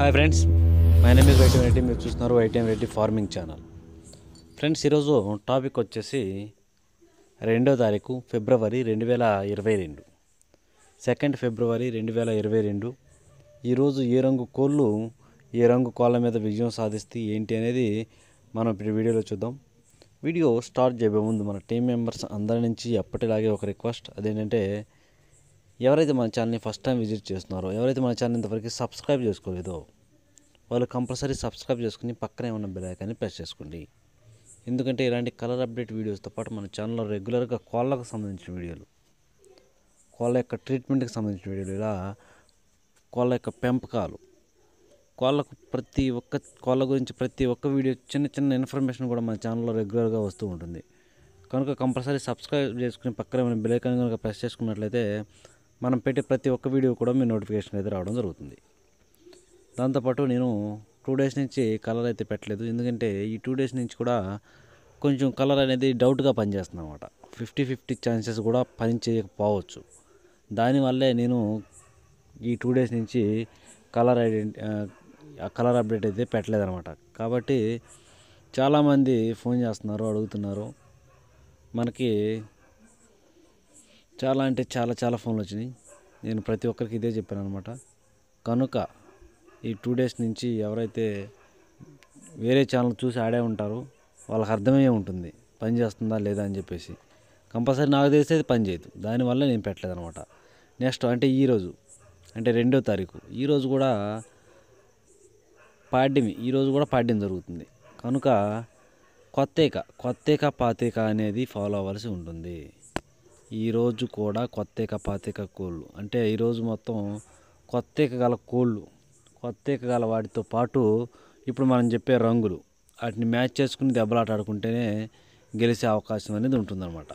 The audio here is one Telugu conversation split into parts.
Hi friends my name is YTM Reddy మీరు చూస్తున్నారు YTM Reddy farming channel friends ఈరోజు టాపిక్ వచ్చేసి రెండో తారీఖు ఫిబ్రవరి రెండు వేల ఇరవై రెండు సెకండ్ ఫిబ్రవరి రెండు వేల ఇరవై రెండు ఈరోజు ఏ రంగు కోళ్ళు ఏ రంగు కోళ్ళ మీద విజయం సాధిస్తే ఏంటి అనేది మనం ఇప్పుడు వీడియోలో చూద్దాం వీడియో స్టార్ట్ చేయబోయే ముందు మన టీం మెంబర్స్ అందరి నుంచి ఎప్పటిలాగే ఒక రిక్వెస్ట్ అదేంటంటే ఎవరైతే మన ఛానల్ని ఫస్ట్ టైం విజిట్ చేస్తున్నారో ఎవరైతే మన ఛానల్ ఇంతవరకు సబ్స్క్రైబ్ చేసుకోలేదో వాళ్ళు కంపల్సరీ సబ్స్క్రైబ్ చేసుకుని పక్కనే ఉన్న బెల్ ప్రెస్ చేసుకోండి ఎందుకంటే ఇలాంటి కలర్ అప్డేట్ వీడియోస్తో పాటు మన ఛానల్లో రెగ్యులర్గా కోళ్ళకు సంబంధించిన వీడియోలు కోళ్ళ యొక్క ట్రీట్మెంట్కి సంబంధించిన వీడియోలు ఇలా కోళ్ళ యొక్క పెంపకాలు కోళ్ళకు ప్రతి ఒక్క కోళ్ళ గురించి ప్రతి ఒక్క వీడియో చిన్న చిన్న ఇన్ఫర్మేషన్ కూడా మన ఛానల్లో రెగ్యులర్గా వస్తూ ఉంటుంది కనుక కంపల్సరీ సబ్స్క్రైబ్ చేసుకుని పక్కన మనం బెల్ కనుక ప్రెస్ చేసుకున్నట్లయితే మనం పెట్టే ప్రతి ఒక్క వీడియో కూడా మీ నోటిఫికేషన్ అయితే రావడం జరుగుతుంది దాంతోపాటు నేను టూ డేస్ నుంచి కలర్ అయితే పెట్టలేదు ఎందుకంటే ఈ టూ డేస్ నుంచి కూడా కొంచెం కలర్ అనేది డౌట్గా పనిచేస్తుంది అనమాట ఫిఫ్టీ ఫిఫ్టీ ఛాన్సెస్ కూడా పని చేయకపోవచ్చు దానివల్లే నేను ఈ టూ డేస్ నుంచి కలర్ ఐడెంటి కలర్ అప్డేట్ అయితే పెట్టలేదనమాట కాబట్టి చాలామంది ఫోన్ చేస్తున్నారు అడుగుతున్నారు మనకి చాలా అంటే చాలా చాలా ఫోన్లు వచ్చినాయి నేను ప్రతి ఒక్కరికి ఇదే చెప్పాను అనమాట కనుక ఈ టూ డేస్ నుంచి ఎవరైతే వేరే ఛానల్ చూసి ఆడే ఉంటారో వాళ్ళకి అర్థమయ్యే ఉంటుంది పని చేస్తుందా లేదా అని చెప్పేసి కంపల్సరీ నాకు తెలిసి అది పని చేయదు దానివల్ల నేను పెట్టలేదు అనమాట నెక్స్ట్ అంటే ఈరోజు అంటే రెండో తారీఖు ఈరోజు కూడా పాడ్యమి ఈరోజు కూడా పాడ్యం జరుగుతుంది కనుక కొత్త కొత్త పాతేక అనేది ఫాలో అవ్వాల్సి ఉంటుంది ఈరోజు కూడా కొత్తేక పాతేక కోళ్ళు అంటే ఈరోజు మొత్తం కొత్తేక గల కోళ్ళు కొత్తేక గల వాటితో పాటు ఇప్పుడు మనం చెప్పే రంగులు వాటిని మ్యాచ్ చేసుకుని దెబ్బలాట ఆడుకుంటేనే గెలిచే అవకాశం అనేది ఉంటుందన్నమాట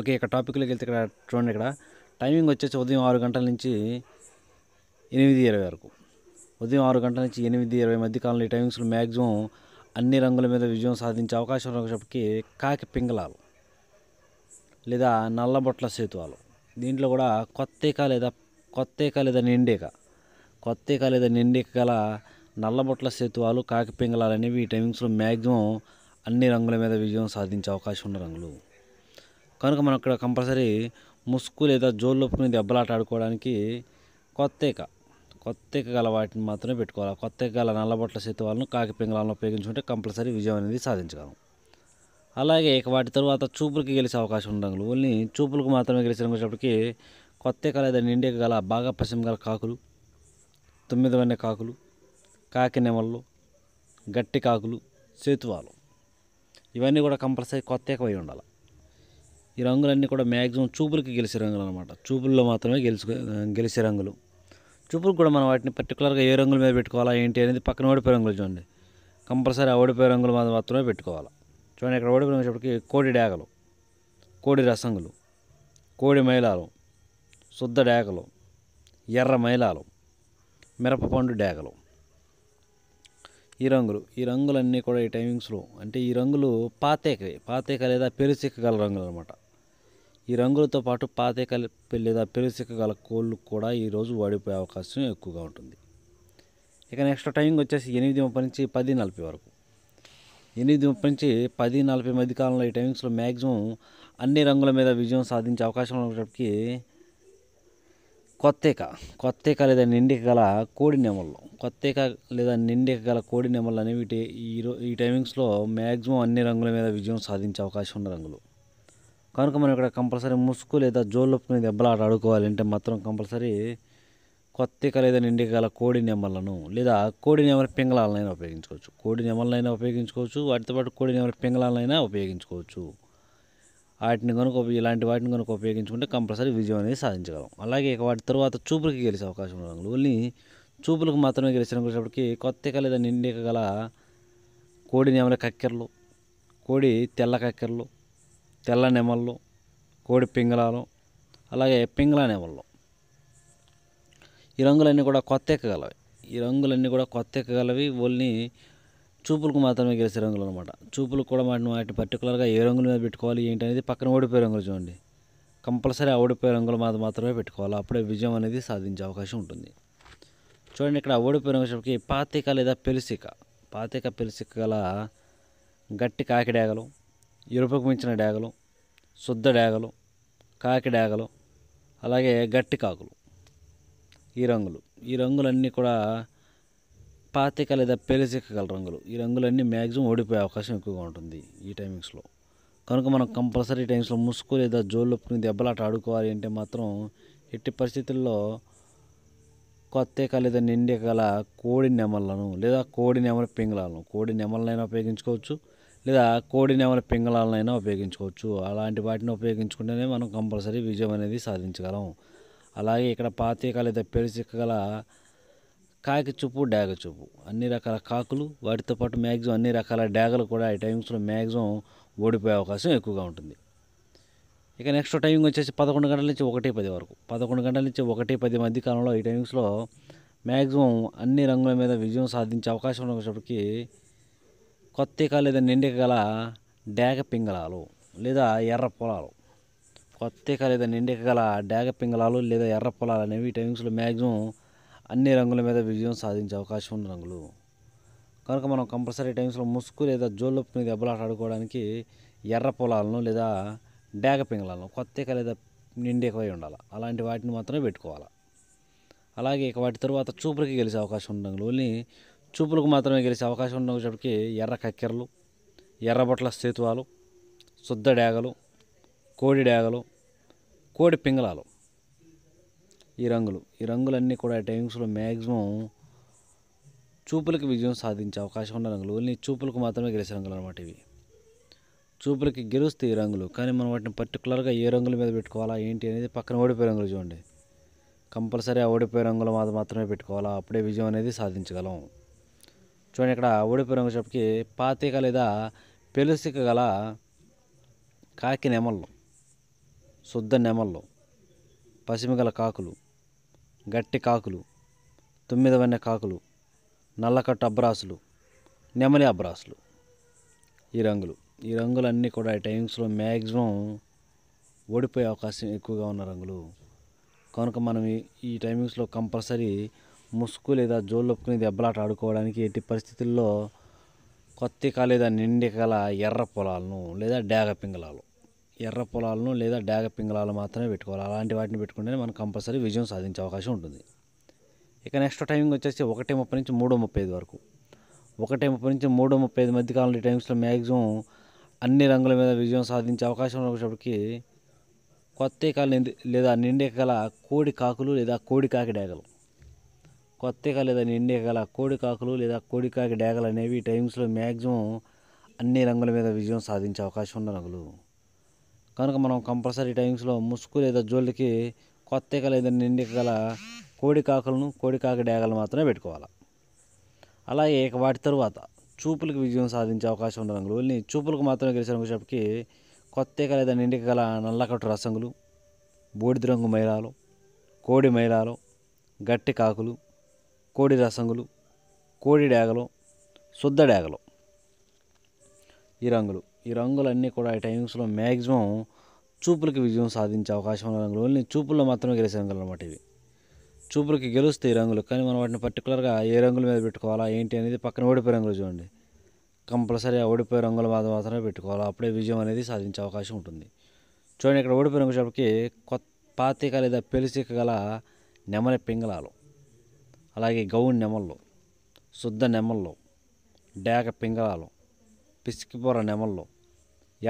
ఓకే ఇక టాపిక్లోకి వెళ్తే ఇక్కడ చూడండి ఇక్కడ టైమింగ్ వచ్చేసి ఉదయం ఆరు గంటల నుంచి ఎనిమిది ఇరవై వరకు ఉదయం ఆరు గంటల నుంచి ఎనిమిది ఇరవై మధ్య కాలంలో ఈ టైమింగ్స్లో మ్యాక్సిమం అన్ని రంగుల మీద విజయం సాధించే అవకాశం ఉన్నప్పటికీ కాకి పింగళాలు లేదా నల్లబొట్ల సేతువాలు దీంట్లో కూడా కొత్తేక లేదా కొత్తేక లేదా నిండేక కొత్తేక లేదా నిండేక గల నల్లబొట్ల సేతువాలు కాకిపింగళాలు అనేవి ఈ టైమింగ్స్లో మ్యాక్సిమం అన్ని రంగుల మీద విజయం సాధించే అవకాశం ఉన్న రంగులు కనుక మనం ఇక్కడ కంపల్సరీ ముసుగు లేదా జోళ్ళొప్పుకుని దెబ్బలాట ఆడుకోవడానికి కొత్తేక కొత్తకి గల వాటిని మాత్రమే పెట్టుకోవాలి కొత్తకి గల నల్లబొట్ల సేతువాలను వాళ్ళను కాకి ఉపయోగించుకుంటే కంపల్సరీ విజయం అనేది సాధించగలం అలాగే ఇక వాటి తర్వాత చూపులకి గెలిచే అవకాశం ఉండదు ఓన్లీ చూపులకు మాత్రమే గెలిచిన వచ్చేటప్పటికి కొత్త కళ ఇండియాకి గల బాగా పశ్చిమ గల కాకులు తొమ్మిది వన్నె కాకులు కాకి నెమళ్ళు గట్టి కాకులు సేతువాలు ఇవన్నీ కూడా కంపల్సరీ కొత్త పోయి ఉండాలి ఈ రంగులన్నీ కూడా మ్యాక్సిమం చూపులకి గెలిచే రంగులు అనమాట చూపుల్లో మాత్రమే గెలుచు గెలిచే రంగులు చూపులకు కూడా మనం వాటిని పర్టికులర్గా ఏ రంగుల మీద పెట్టుకోవాలా ఏంటి అనేది పక్కన ఓడిపోయే రంగులు చూడండి కంపల్సరీ ఆ ఓడిపోయే రంగుల మీద మాత్రమే పెట్టుకోవాలి చూడండి ఇక్కడ ఓడిపి వచ్చేప్పటికి కోడి డేగలు కోడి రసంగులు కోడి మైలాలు శుద్ధ డేగలు ఎర్ర మైలాలు మిరపపండు డేగలు ఈ రంగులు ఈ రంగులన్నీ కూడా ఈ టైమింగ్స్లో అంటే ఈ రంగులు పాతేక పాతేక లేదా పెరుసిక్కగల రంగులు అనమాట ఈ రంగులతో పాటు పాతేక లేదా పెరుసిక్కగల కోళ్ళు కూడా ఈరోజు వాడిపోయే అవకాశం ఎక్కువగా ఉంటుంది ఇక నెక్స్ట్ టైమింగ్ వచ్చేసి ఎనిమిది ముప్పై నుంచి పది నలభై వరకు ఎనిమిది ముప్పై నుంచి పది నలభై మధ్య కాలంలో ఈ టైమింగ్స్లో మ్యాక్సిమం అన్ని రంగుల మీద విజయం సాధించే అవకాశం ఉన్నప్పటికీ కొత్తేక కొత్తేక లేదా నిండిక గల కోడి నెమళ్ళు కొత్తేక లేదా నిండిక గల కోడి నెమళ్ళు అనేవి ఈ టైమింగ్స్లో మ్యాక్సిమం అన్ని రంగుల మీద విజయం సాధించే అవకాశం ఉన్న రంగులు కనుక మనం ఇక్కడ కంపల్సరీ ముసుగు లేదా జోలు దెబ్బలాట ఆడుకోవాలంటే మాత్రం కంపల్సరీ కొత్తిక లేదా గల కోడి నెమ్మలను లేదా కోడి నెమల పింగళాలనైనా ఉపయోగించుకోవచ్చు కోడి నెమలనైనా ఉపయోగించుకోవచ్చు వాటితో పాటు కోడి నెమల పింగళాలనైనా ఉపయోగించుకోవచ్చు వాటిని కనుక ఇలాంటి వాటిని కనుక ఉపయోగించుకుంటే కంపల్సరీ విజయం అనేది సాధించగలం అలాగే వాటి తర్వాత చూపులకి గెలిచే అవకాశం ఉండదు ఓన్లీ చూపులకు మాత్రమే గెలిచిన వచ్చేటప్పటికి కొత్తిక లేదా నిండిక గల కోడి నెమల కక్కెరలు కోడి తెల్ల కక్కెరలు తెల్ల నెమళ్ళు కోడి పింగళాలు అలాగే పింగళ నెమళ్ళు ఈ రంగులన్నీ కూడా కొత్త ఎక్కగలవి ఈ రంగులన్నీ కూడా కొత్త ఎక్కగలవి ఓన్లీ చూపులకు మాత్రమే గెలిచే రంగులు అనమాట చూపులకు కూడా వాటిని వాటిని పర్టికులర్గా ఏ రంగుల మీద పెట్టుకోవాలి ఏంటి అనేది పక్కన ఓడిపోయే రంగులు చూడండి కంపల్సరీ ఆ ఓడిపోయే రంగుల మీద మాత్రమే పెట్టుకోవాలి అప్పుడే విజయం అనేది సాధించే అవకాశం ఉంటుంది చూడండి ఇక్కడ రంగు చెప్పి పాతిక లేదా పెలిసిక పాతిక పెలిసిక గల గట్టి కాకి డేగలు ఎరుపుకు మించిన డేగలు శుద్ధ డేగలు కాకి డేగలు అలాగే గట్టి కాకులు ఈ రంగులు ఈ రంగులన్నీ కూడా పాతిక లేదా పెరిసిక్కగల రంగులు ఈ రంగులన్నీ మ్యాక్సిమం ఓడిపోయే అవకాశం ఎక్కువగా ఉంటుంది ఈ టైమింగ్స్లో కనుక మనం కంపల్సరీ టైమ్స్లో ముసుగు లేదా జోళ్ళొప్పుకుని దెబ్బలాట ఆడుకోవాలి అంటే మాత్రం ఎట్టి పరిస్థితుల్లో కొత్తక లేదా నిండి గల కోడి నెమలను లేదా కోడి నెమల పింగళాలను కోడి నెమలనైనా ఉపయోగించుకోవచ్చు లేదా కోడి నెమల పింగళాలనైనా ఉపయోగించుకోవచ్చు అలాంటి వాటిని ఉపయోగించుకుంటేనే మనం కంపల్సరీ విజయం అనేది సాధించగలం అలాగే ఇక్కడ పాతిక లేదా పెరుచిక గల కాకి చూపు డేగ చూపు అన్ని రకాల కాకులు వాటితో పాటు మ్యాక్సిమం అన్ని రకాల డాగలు కూడా ఈ టైమింగ్స్లో మ్యాక్సిమం ఓడిపోయే అవకాశం ఎక్కువగా ఉంటుంది ఇక నెక్స్ట్ టైమింగ్ వచ్చేసి పదకొండు గంటల నుంచి ఒకటి పది వరకు పదకొండు గంటల నుంచి ఒకటి పది మధ్య కాలంలో ఈ టైమింగ్స్లో మ్యాక్సిమం అన్ని రంగుల మీద విజయం సాధించే అవకాశం ఉన్నప్పటికీ కొత్తిక లేదా నిండిక గల డాగ పింగళాలు లేదా ఎర్ర పొలాలు ప్రత్యేక లేదా నిండిక గల డేగ పింగళాలు లేదా ఎర్ర పొలాలు అనేవి టైమింగ్స్లో మ్యాక్సిమం అన్ని రంగుల మీద విజయం సాధించే అవకాశం ఉన్న రంగులు కనుక మనం కంపల్సరీ టైమ్స్లో ముసుగు లేదా జోళ్ళొప్పు మీద దెబ్బలాట ఆడుకోవడానికి ఎర్ర పొలాలను లేదా డేగ పింగళాలను కొత్తగా లేదా నిండేకవై ఉండాలి అలాంటి వాటిని మాత్రమే పెట్టుకోవాలి అలాగే ఇక వాటి తర్వాత చూపులకి గెలిచే అవకాశం ఉండడం ఓన్లీ చూపులకు మాత్రమే గెలిచే అవకాశం ఉండేటప్పటికి ఎర్ర కక్కెరలు ఎర్రబొట్ల సేతువాలు శుద్ధ డేగలు కోడి డేగలు కోడి పింగళాలు ఈ రంగులు ఈ రంగులన్నీ కూడా టైమింగ్స్లో మ్యాక్సిమం చూపులకి విజయం సాధించే అవకాశం ఉన్న రంగులు ఓన్లీ చూపులకు మాత్రమే గెలిచే రంగులు అనమాట ఇవి చూపులకి గెలుస్తాయి ఈ రంగులు కానీ మనం వాటిని పర్టికులర్గా ఏ రంగుల మీద పెట్టుకోవాలా ఏంటి అనేది పక్కన ఓడిపోయే రంగులు చూడండి కంపల్సరీ ఆ ఓడిపోయే రంగుల మీద మాత్రమే పెట్టుకోవాలా అప్పుడే విజయం అనేది సాధించగలం చూడండి ఇక్కడ ఓడిపోయే రంగు చెప్పకి పాతిక లేదా పెలుసిక గల కాకి నెమళ్ళు శుద్ధ నెమళ్ళు పసిమిగల కాకులు గట్టి కాకులు తొమ్మిది కాకులు నల్లకట్టు అబ్రాసులు నెమలి అబ్రాసులు ఈ రంగులు ఈ రంగులన్నీ కూడా ఈ టైమ్స్లో మ్యాక్సిమం ఓడిపోయే అవకాశం ఎక్కువగా ఉన్న రంగులు కనుక మనం ఈ టైమింగ్స్లో కంపల్సరీ ముసుగు లేదా జోళ్ళొప్పుకుని దెబ్బలాట ఆడుకోవడానికి ఎట్టి పరిస్థితుల్లో కొత్త లేదా నిండి గల ఎర్ర పొలాలను లేదా డేగ పింగళాలు ఎర్ర పొలాలను లేదా డాగ పింగళాలు మాత్రమే పెట్టుకోవాలి అలాంటి వాటిని పెట్టుకుంటేనే మనం కంపల్సరీ విజయం సాధించే అవకాశం ఉంటుంది ఇక నెక్స్ట్ టైమింగ్ వచ్చేసి ఒకటి ముప్పై నుంచి మూడో ముప్పై ఐదు వరకు ఒకటి ముప్పై నుంచి మూడో ముప్పై ఐదు మధ్య కాలంలో టైమ్స్లో మ్యాక్సిమం అన్ని రంగుల మీద విజయం సాధించే అవకాశం ఉన్నప్పటికి కొత్త కాలు లేదా నిండే గల కోడి కాకులు లేదా కోడి కాకి డేగలు కొత్తగా లేదా నిండే గల కోడి కాకులు లేదా కోడి కాకి డేగలు అనేవి టైమ్స్లో మ్యాక్సిమం అన్ని రంగుల మీద విజయం సాధించే అవకాశం ఉన్న రంగులు కనుక మనం కంపల్సరీ టైమ్స్లో ముసుగు లేదా జోళ్ళకి కొత్త లేదా నిండిక గల కోడికాకులను కోడికాకి డేగలు మాత్రమే పెట్టుకోవాలి అలాగే ఇక వాటి తరువాత చూపులకు విజయం సాధించే అవకాశం ఉన్న రంగులు చూపులకు మాత్రమే గెలిచిన వచ్చేప్పటికి కొత్త లేదా నిండిక గల నల్లకట్టు రసంగులు బూడిద రంగు మైలాలు కోడి మైలాలు గట్టి కాకులు కోడి రసంగులు కోడి డేగలు శుద్ధ డేగలు ఈ రంగులు ఈ రంగులన్నీ కూడా ఈ టైమింగ్స్లో మ్యాక్సిమం చూపులకి విజయం సాధించే అవకాశం ఉన్న రంగులు ఓన్లీ చూపుల్లో మాత్రమే గెలిచే రంగులు అనమాట ఇవి చూపులకి గెలుస్తాయి ఈ రంగులు కానీ మనం వాటిని పర్టికులర్గా ఏ రంగుల మీద పెట్టుకోవాలా ఏంటి అనేది పక్కన ఓడిపోయే రంగులు చూడండి కంపల్సరీ ఓడిపోయే రంగుల మీద మాత్రమే పెట్టుకోవాలి అప్పుడే విజయం అనేది సాధించే అవకాశం ఉంటుంది చూడండి ఇక్కడ ఓడిపోయే రంగు చెప్పకి కొత్త పాతిక లేదా పెలిసిక గల నెమలి పింగళాలు అలాగే గౌన్ నెమళ్ళు శుద్ధ నెమళ్ళు డేక పింగళాలు పిసికిపోర నెమళ్ళు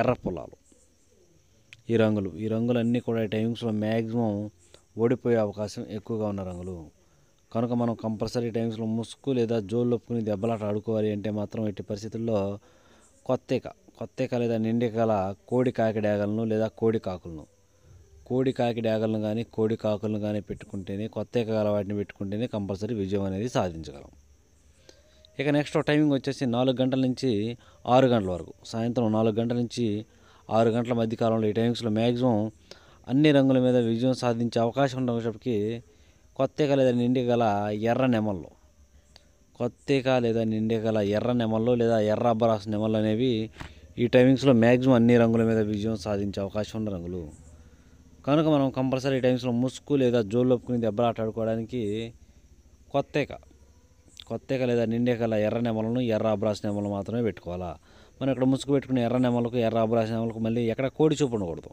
ఎర్ర పొలాలు ఈ రంగులు ఈ రంగులన్నీ కూడా ఈ టైమింగ్స్లో మ్యాక్సిమం ఓడిపోయే అవకాశం ఎక్కువగా ఉన్న రంగులు కనుక మనం కంపల్సరీ టైమింగ్స్లో ముసుగు లేదా జోలు లొప్పుకుని దెబ్బలాట ఆడుకోవాలి అంటే మాత్రం ఎట్టి పరిస్థితుల్లో కొత్తేక కొత్తేక లేదా నిండికల కోడి కాకి డాగలను లేదా కోడి కాకులను కోడి కాకి డాగలను కానీ కోడి కాకులను కానీ పెట్టుకుంటేనే కొత్తేక గల వాటిని పెట్టుకుంటేనే కంపల్సరీ విజయం అనేది సాధించగలం ఇక నెక్స్ట్ టైమింగ్ వచ్చేసి నాలుగు గంటల నుంచి ఆరు గంటల వరకు సాయంత్రం నాలుగు గంటల నుంచి ఆరు గంటల మధ్య కాలంలో ఈ టైమింగ్స్లో మ్యాక్సిమం అన్ని రంగుల మీద విజయం సాధించే అవకాశం ఉండేటప్పటికి కొత్తగా లేదా గల ఎర్ర నెమల్లో కొత్తగా లేదా గల ఎర్ర నెమల్లో లేదా ఎర్ర అబ్బరాస నెమళ్ళు అనేవి ఈ టైమింగ్స్లో మ్యాక్సిమం అన్ని రంగుల మీద విజయం సాధించే అవకాశం ఉన్న రంగులు కనుక మనం కంపల్సరీ టైమ్స్లో ముసుగు లేదా జోలు లొప్పుకుని దెబ్బలు ఆడుకోవడానికి కొత్తగా కొత్తక లేదా నిండేకల ఎర్ర నెమలను ఎర్ర అబ్రాస్ నెమలు మాత్రమే పెట్టుకోవాలా మనం ఇక్కడ ముసుగు పెట్టుకున్న ఎర్ర నెమలకు ఎర్ర అబ్రాస్ నెమలకు మళ్ళీ ఎక్కడ కోడి చూపు ఉండకూడదు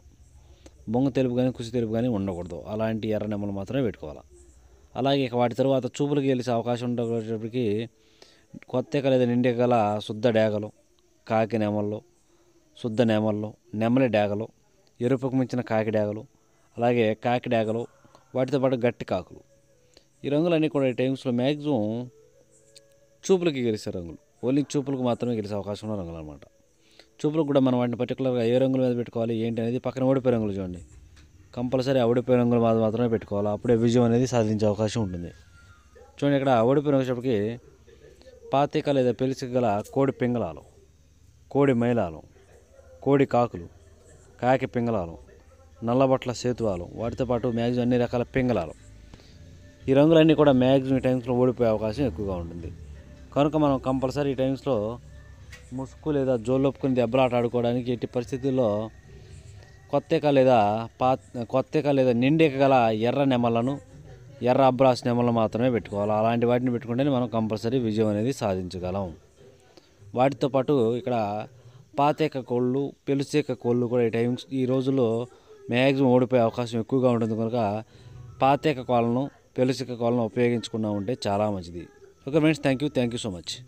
బొంగ తెలుపు కానీ కుసి తెలుపు కానీ ఉండకూడదు అలాంటి ఎర్ర నెమలు మాత్రమే పెట్టుకోవాలా అలాగే వాటి తర్వాత చూపులకు వెళ్ళే అవకాశం ఉండేటప్పటికి కొత్తక లేదా నిండేకల శుద్ధ డేగలు కాకి నెమళ్ళు శుద్ధ నెమళ్ళు నెమలి డేగలు ఎరుపుకు మించిన కాకి డేగలు అలాగే కాకి డేగలు వాటితో పాటు గట్టి కాకులు ఈ రంగులన్నీ కూడా టైమ్స్లో మ్యాక్సిమం చూపులకి గెలిచే రంగులు ఓన్లీ చూపులకు మాత్రమే గెలిచే అవకాశం ఉన్న రంగులు అనమాట చూపులకు కూడా మనం వాటిని పర్టికులర్గా ఏ రంగుల మీద పెట్టుకోవాలి ఏంటి అనేది పక్కన ఓడిపోయే రంగులు చూడండి కంపల్సరీ ఓడిపోయే రంగులు మాత్రమే పెట్టుకోవాలి అప్పుడే విజయం అనేది సాధించే అవకాశం ఉంటుంది చూడండి ఇక్కడ ఓడిపోయిన వచ్చేప్పటికి పాతిక లేదా పెలిసిక గల కోడి పింగళాలు కోడి మైలాలు కోడి కాకులు కాకి పింగళాలు నల్లబట్ల సేతువాలు వాటితో పాటు మ్యాక్సిమం అన్ని రకాల పింగళాలు ఈ రంగులన్నీ కూడా మ్యాక్సిమం టైమ్స్లో ఓడిపోయే అవకాశం ఎక్కువగా ఉంటుంది కనుక మనం కంపల్సరీ ఈ టైమ్స్లో ముసుగు లేదా జోలోపుకుని దెబ్బలాట ఆడుకోవడానికి ఎట్టి పరిస్థితుల్లో కొత్తక లేదా పా కొత్తక లేదా నిండిక గల ఎర్ర నెమలను ఎర్ర అబ్రాస్ నెమలను మాత్రమే పెట్టుకోవాలి అలాంటి వాటిని పెట్టుకుంటేనే మనం కంపల్సరీ విజయం అనేది సాధించగలం వాటితో పాటు ఇక్కడ పాతేక కోళ్ళు పెలుసేక కోళ్ళు కూడా ఈ టైమ్స్ ఈ రోజుల్లో మ్యాక్సిమం ఓడిపోయే అవకాశం ఎక్కువగా ఉంటుంది కనుక పాతేక కోళ్ళను పెలుసిక కోళ్ళను ఉపయోగించుకున్నా ఉంటే చాలా మంచిది Okay friends, thank you, thank you so much.